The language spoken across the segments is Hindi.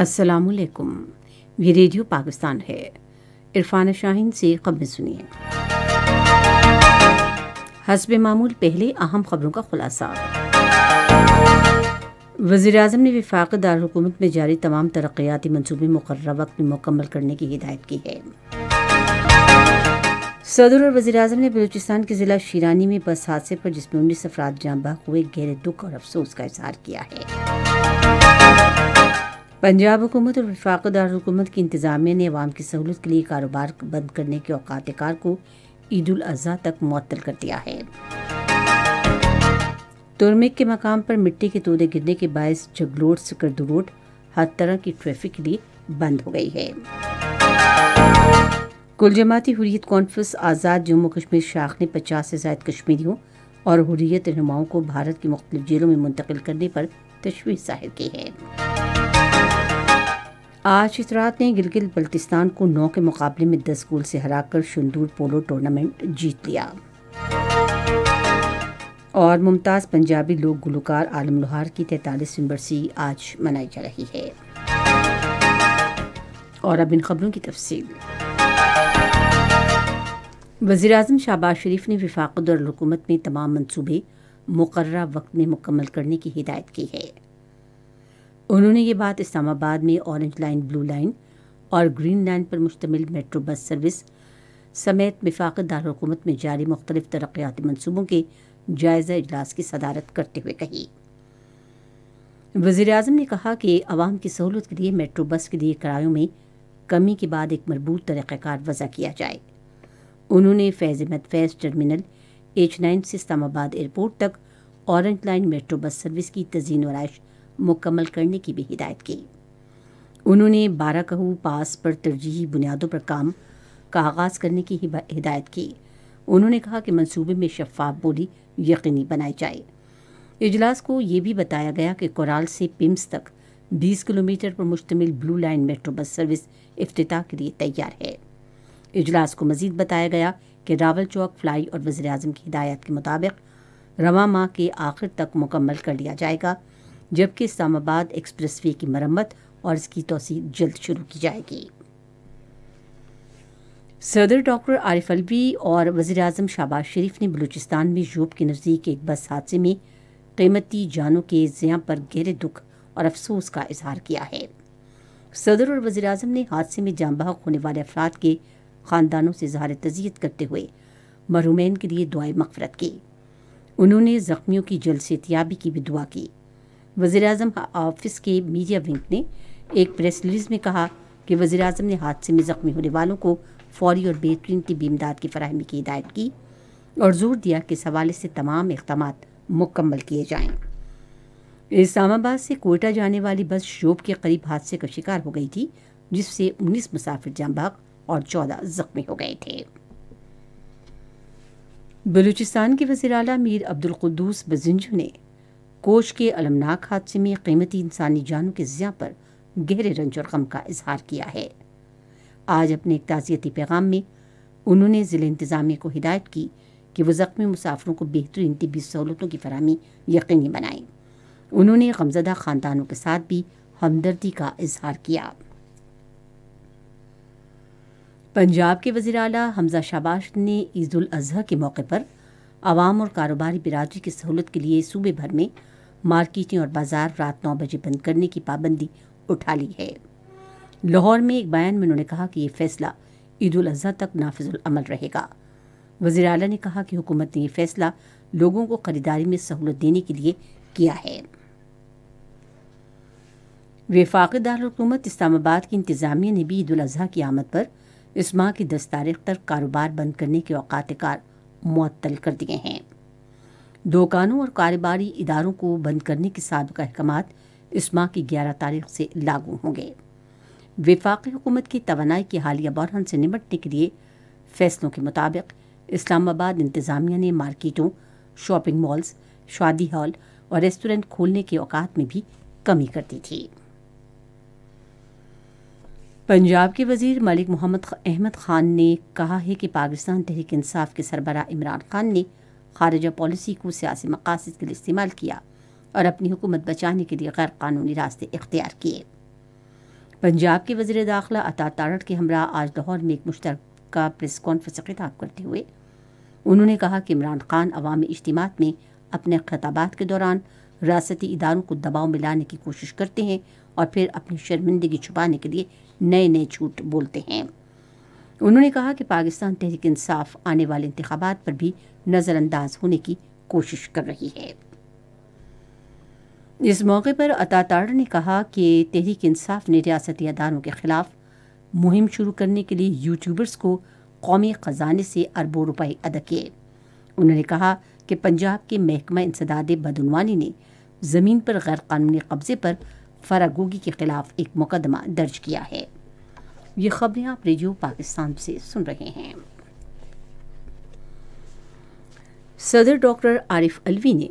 असलकुम ये रेडियो पाकिस्तान है इरफान शाहीन से खबरें सुनिए हसब मामूल पहले अहम खबरों का खुलासा वजी अजम ने विफाक दारकूमत में जारी तमाम तरक्याती मनसूबे मुकर वक्त में मुकम्मल करने की हिदायत की है सदर और वजी अजम ने बलूचिस्तान के ज़िला शिरानी में बस हादसे पर जिसमें उन्नीस अफराद जाम बाग हुए गहरे दुख और अफसोस का इजहार किया है पंजाब हुकूमत और विफाक दारकूमत की इंतजामिया ने अवाम की सहूलत के लिए कारोबार बंद करने के औकात कार को ईद अजी तक मअतल कर दिया है तुरमिक के मकाम पर मिट्टी के तोदे गिरने के बायस जगलोट से करदू रोड हर तरह की ट्रैफिक के लिए बंद हो गई है कुल जमाती हुरियत कॉन्फ्रेंस आज़ाद जम्मू कश्मीर शाख ने पचास से ज्यादा कश्मीरियों और हुरियत रहनुमाओं को भारत की मुख्तलिफ जेलों में मुंतकिल करने पर तशवीश जाहिर की है आज चित्रात ने गिलगित बल्तिस्तान को नौ के मुकाबले में दस गोल से हराकर शुंदूर पोलो टूर्नामेंट जीत लिया और मुमताज़ पंजाबी लोक गुलकार आलम लोहार की तैतालीसवीं बरसी आज मनाई जा रही है और अब इन खबरों की तफसील वजीर अजम शहबाज शरीफ ने विफाकत दरकूमत में तमाम मनसूबे मुकर्र वक्त में मुकम्मल करने की हिदायत की है उन्होंने ये बात इस्लामाबाद में ऑरेंज लाइन ब्लू लाइन और ग्रीन लाइन पर मुश्तमिल मेट्रो बस सर्विस समेत विफाक दारकूमत में जारी मुख्तलिफ तरक्याती मनसूबों के जायज़ा इजलास की सदारत करते हुए कही वजीर अजम ने कहा कि आवाम की सहूलत के लिए मेट्रो बस के लिए किरायों में कमी के बाद एक मरबूत तरीक़ार वजह किया जाए उन्होंने Faiz Faiz terminal H nine से इस्लामाबाद एयरपोर्ट तक orange line metro bus service की तजीन वराइश मुकम्मल करने की भी हिदायत की उन्होंने बारह कहू पास पर तरजीही बुनियादों पर काम का आगाज़ करने की हिदायत की उन्होंने कहा कि मंसूबे में शफाफ बोली यकीनी बनाई जाए इजलास को यह भी बताया गया कि कोराल से पिम्स तक 20 किलोमीटर पर मुश्तमिल blue line metro bus service अफ्ताह के लिए तैयार है इजलास को मजीद बताया गया कि रावल चौक फ्लाई और वजी अजम की हिदायत के मुताबिक रवा माह के आखिर तक मुकम्मल कर लिया जाएगा जबकि इस्लामाबाद वे की मरम्मत और इसकी तोसी जल्द शुरू की जाएगी सदर डॉक्टर आरिफ अलवी और वज़ी अजम शहबाज शरीफ ने बलूचिस्तान में यूप के नज़दीक एक बस हादसे में कीमती जानों के ज़ियाँ पर गहरे दुख और अफसोस का इजहार किया है सदर और वज़ी अजम ने हादसे में जाम बहक होने वाले अफराद के ख़ानदानों से इजहार तजियत करते हुए मरहुमैन के लिए दुआ मफफरत की उन्होंने ज़ख्मियों की जल्द सेतियाबी की भी दुआ की वज़ी अजम ऑफिस के मीडिया विंग ने एक प्रेस रिलीज में कहा कि वज़ी अजम ने हादसे में ज़ख्मी होने वालों को फौरी और बेहतरीन टीबी इमदाद की फरहमी की हिदायत की और जोर दिया कि इस हवाले से तमाम इकदाम मुकम्मल किए जाएँ इस्लामाबाद से कोयटा जाने वाली बस शोब के करीब हादसे का शिकार हो गई थी जिससे उन्नीस मुसाफिर जामबाग और चौदह जख्मी हो गए थे बलूचिस्तान के वजीर अला मीर अब्दुल बजिंजू ने कोच के अलमनाक हादसे में कीमती इंसानी जानों के ज़िया पर गहरे रंज और गम का इजहार किया है आज अपने एक ताज़ियती पैगाम में उन्होंने जिले इंतज़ामिया को हिदायत की कि वह ज़ख्मी मुसाफरों को बेहतरीन तबीयत सहूलतों की फरहमी यकीनी बनाए उन्होंने गमजदा ख़ानदानों के साथ भी हमदर्दी का इजहार किया पंजाब के वजीर अला हमजा शाबाश ने ईद उजह के मौके पर आवाम और कारोबारी बिरादरी की सहूलत के लिए सूबे भर में मार्केटें और बाजार रात नौ बजे बंद करने की पाबंदी उठा ली है लाहौर में एक बयान में उन्होंने कहा कि यह फैसला ईद उल अजहा तक अमल रहेगा वजी अला ने कहा कि हुकूमत ने यह फैसला लोगों को खरीदारी में सहूलत देने के लिए किया है विफाक दारकूमत इस्लामाबाद की इंतजामिया ने भी ईद अजहा की आमद पर इस माह की दस तारीख तक कारोबार बंद करने के अवकात कार मुअत्तल कर दिए हैं दुकानों और कारोबारी इदारों को बंद करने के सबक अहकाम इस माह की ग्यारह तारीख से लागू होंगे विफाक हुकूमत की तोनाई के हालिया बहरान से निपटने के लिए फैसलों के मुताबिक इस्लामाबाद इंतज़ामिया ने मार्केटों शॉपिंग मॉल्स शादी हॉल और रेस्टोरेंट खोलने के औकात में भी कमी कर दी थी पंजाब के वजीर मलिक मोहम्मद अहमद खान ने कहा है कि पाकिस्तान तहरीक इंसाफ के सरबरा इमरान खान ने खारजा पॉलिसी को सियासी मकासद के लिए इस्तेमाल किया और अपनी हुकूमत बचाने के लिए गैर कानूनी रास्ते इख्तियार किए पंजाब के वजी दाखिला अता तारड़ के हमरा आज लाहौर में एक मुश्तर प्रेस कॉन्फ्रेंस से खिताब करते हुए उन्होंने कहा कि इमरान खान अवामी इज्तम में अपने खताबात के दौरान रियासती इदारों को दबाव में लाने की कोशिश करते हैं और फिर अपनी शर्मिंदगी छुपाने के लिए नए नए छूट बोलते हैं उन्होंने कहा कि पाकिस्तान तहरीक इंसाफ आने वाले इंतबात पर भी नज़रअंदाज होने की कोशिश कर रही है इस मौके पर अताताड़ ने कहा कि तहरीक इंसाफ ने रियासती अदारों के ख़िलाफ़ मुहिम शुरू करने के लिए यूट्यूबर्स को कौमी ख़जाने से अरबों रुपए अदा किए उन्होंने कहा कि पंजाब के महकमा इंसदाद बदनवानी ने ज़मीन पर गैरकानूनी कब्ज़े पर फरागोगी के ख़िलाफ़ एक मुकदमा दर्ज किया है ये खबरें आप रेडियो पाकिस्तान से सुन रहे हैं सदर डॉक्टर आरिफ अलवी ने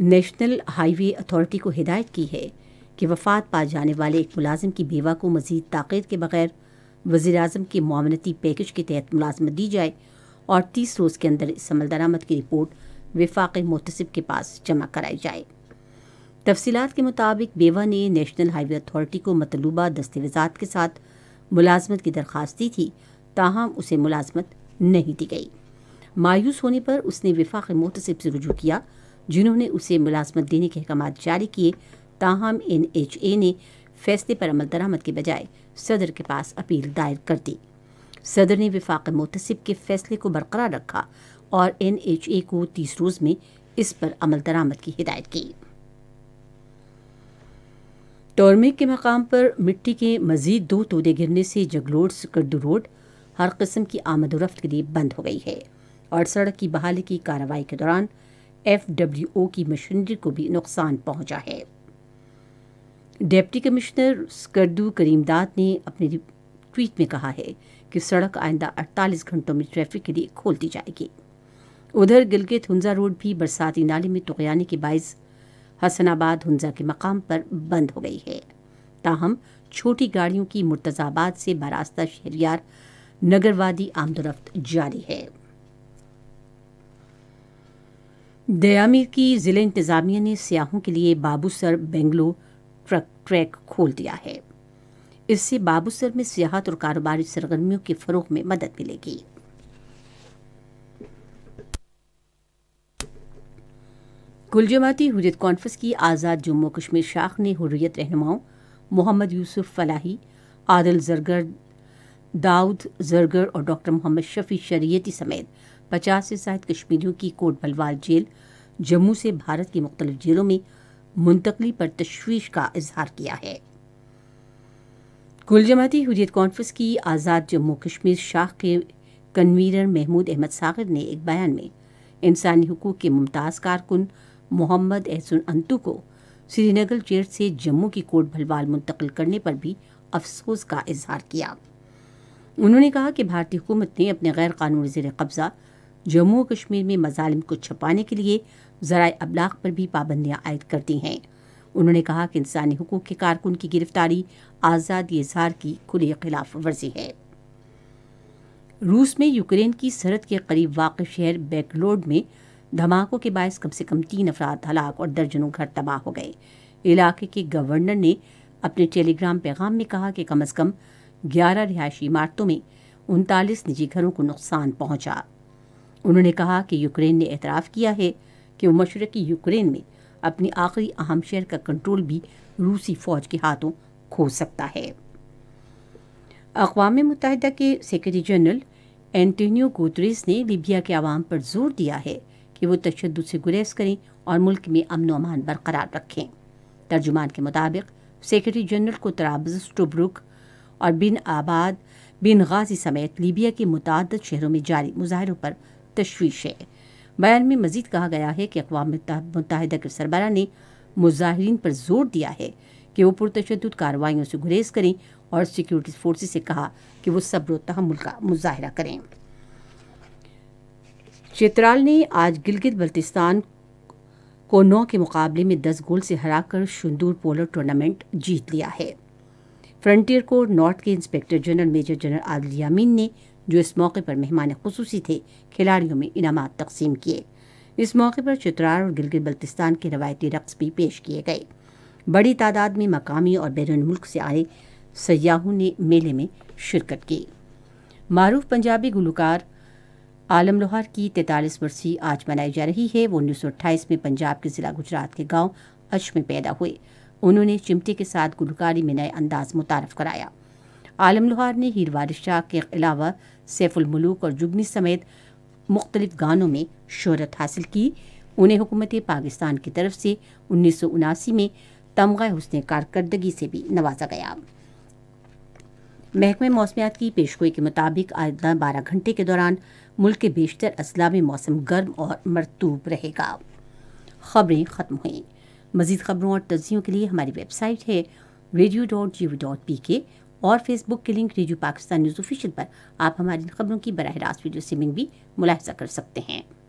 नेशनल हाईवे अथॉरिटी को हिदायत की है कि वफात पा जाने वाले एक मुलाजिम की बेवा को मजीद ताक़द के बगैर वज़ी अजम के मामनती पैकेज के तहत मुलाजमत दी जाए और तीस रोज़ के अंदर इस अमल दरामद की रिपोर्ट विफाक मोतसब के पास जमा कराई जाए तफसीत के मुताबिक बेवा ने नेशनल हाईवे अथॉरिटी को मतलूबा दस्तावेज़ा के साथ मुलाजमत की दरख्वास्त दी थी ताहम उसे मुलाजमत नहीं दी गई मायूस होने पर उसने विफाक मोहतसिब से रजू किया जिन्होंने उसे मुलाजमत देने के अहकाम जारी किए ताहम एन एच ए ने फैसले पर अमल दरामद के बजाय सदर के पास अपील दायर कर दी सदर ने विफाक मोतसिब के फैसले को बरकरार रखा और एन एच ए को तीस रोज़ में इस पर अमल दरामद की हिदायत की टॉर्मिक के मकाम पर मिट्टी के मज़ीद दो तोदे गिरने से जगलोड स्कर्दू रोड हर किस्म की आमद रफ्त के लिए बंद हो गई है और सड़क की बहाली की कार्रवाई के दौरान एफ डब्ल्यू ओ की मशीनरी को भी नुकसान पहुंचा है डिप्टी कमिश्नर स्कर्दू करीमदाद ने अपने ट्वीट में कहा है कि सड़क आइंदा 48 घंटों में ट्रैफिक के लिए खोल दी जाएगी उधर गिलगित हुंजा रोड भी बरसाती नाले में तुगयाने के बायस हसनाबाद हुंजा के मकाम पर बंद हो गई है ताहम छोटी गाड़ियों की मुर्तजाबाद से बारास्ता शहरियार नगरवादी आमदोरफ्त जारी है दयामीर की ज़िले इंतज़ामिया ने सियाहों के लिए बाबूसर बेंगलो ट्रक ट्रैक खोल दिया है इससे बाबूसर में सियाहत और कारोबारी सरगर्मियों के फ़रोग में मदद मिलेगी गुलजमाती जमाती कॉन्फ्रेंस की आज़ाद जम्मू कश्मीर शाख ने हुरियत रहनुमाओं मोहम्मद यूसुफ फलाही आदिल जरगर दाऊद जरगर और डॉक्टर मोहम्मद शफी शरीयती समेत पचास से जायद कश्मीरियों की कोट बलवाल जेल जम्मू से भारत की मुख्तलिफ जेलों में मुंतकली पर तश्वीश का इजहार किया है कुल जमाती हुरियत कॉन्फ्रेंस की आज़ाद जम्मू कश्मीर शाख के कन्वीनर महमूद अहमद सागर ने एक बयान में इंसानी हकूक़ के मुमताज़ कारकुन मोहम्मद एहसन अंतू को श्रीनगर जेल से जम्मू की कोर्ट भलवाल मुंतकिल करने पर भी अफसोस का इजहार किया उन्होंने कहा कि भारतीय हुकूमत ने अपने गैर कानूनी जेर कब्ज़ा जम्मू कश्मीर में मजालिम को छपाने के लिए ज़रा अबलाग पर भी पाबंदियां आयद कर दी हैं उन्होंने कहा कि इंसानी हकूक़ के कारकुन की गिरफ्तारी आज़ाद इजहार की खुले खिलाफ वर्जी है रूस में यूक्रेन की सरहद के करीब वाक़ शहर बैकलोड में धमाकों के बायस कम से कम तीन अफराद हलाक और दर्जनों घर तबाह हो गए इलाके के गवर्नर ने अपने टेलीग्राम पैगाम में कहा कि कम अज़ कम ग्यारह रिहायशी इमारतों में उनतालीस निजी घरों को नुकसान पहुंचा उन्होंने कहा कि यूक्रेन ने एतराफ़ किया है कि वो मशरक़ी यूक्रेन में अपनी आखिरी अहम शहर का कंट्रोल भी रूसी फ़ौज के हाथों खो सकता है अकवा मुतहदा के सेक्रेटरी जनरल एंटोनियो गुतरेस ने लीबिया के आवाम पर जोर दिया है कि वो तशद से गुरेज करें और मुल्क में अमन अमान बरकरार रखें तर्जुमान के मुताबिक सेक्रेटरी जनरल को तराबज़ टुब्रुक और बिन आबाद बिन गाजी समेत लीबिया के मुतद शहरों में जारी मुजाहरों पर तशवीश है बयान में मजीद कहा गया है कि अकवा मुतहद के सरबरा ने मुजाहरीन पर जोर दिया है कि वो पुरतशद कार्रवाइयों से गुरेज करें और सिक्योरिटी फोर्सेज से कहा कि वो सब्र तहमुल का मुजाहरा करें चित्राल ने आज गिलगित बल्तिस्तान को नौ के मुकाबले में दस गोल से हराकर शुंदूर पोलो टूर्नामेंट जीत लिया है फ्रंटियर को नॉर्थ के inspector general major general Adil Yamin ने जो इस मौके पर मेहमान खसूसी थे खिलाड़ियों में इनाम तकसीम किए इस मौके पर चित्रार और गिलगित बल्तिस्तान के रवायती रक्स भी पेश किए गए बड़ी तादाद में मकामी और बैरून मुल्क से आए सयाहों ने मेले में शिरकत की मारूफ पंजाबी गुलकार आलम लोहार की तैतालीस वर्षी आज मनाई जा रही है वो उन्नीस में पंजाब के ज़िला गुजरात के गांव अच में पैदा हुए उन्होंने चिमटे के साथ गुलकारी में नए अंदाज मुतारफ कराया आलम लोहार ने हीरवारिश शाह के अलावा सैफुलमलूक और जुगनी समेत मुख्तलिफ गानों में शहरत हासिल की उन्हें हुकूमत पाकिस्तान की तरफ से उन्नीस में तमगा हुसन कारकर्दगी से भी नवाजा गया महकमे मौसमियात की पेशगोई के मुताबिक आयदा बारह घंटे के दौरान मुल्क के बेशतर अजला में मौसम गर्म और मरतूब रहेगा खबरें ख़त्म हुई मज़ीद खबरों और तजियों के लिए हमारी वेबसाइट है radio dot G dot P K और फेसबुक के link radio Pakistan news official पर आप हमारी खबरों की बरह रास्त वीडियो स्ट्रीमिंग भी मुलाहजा कर सकते हैं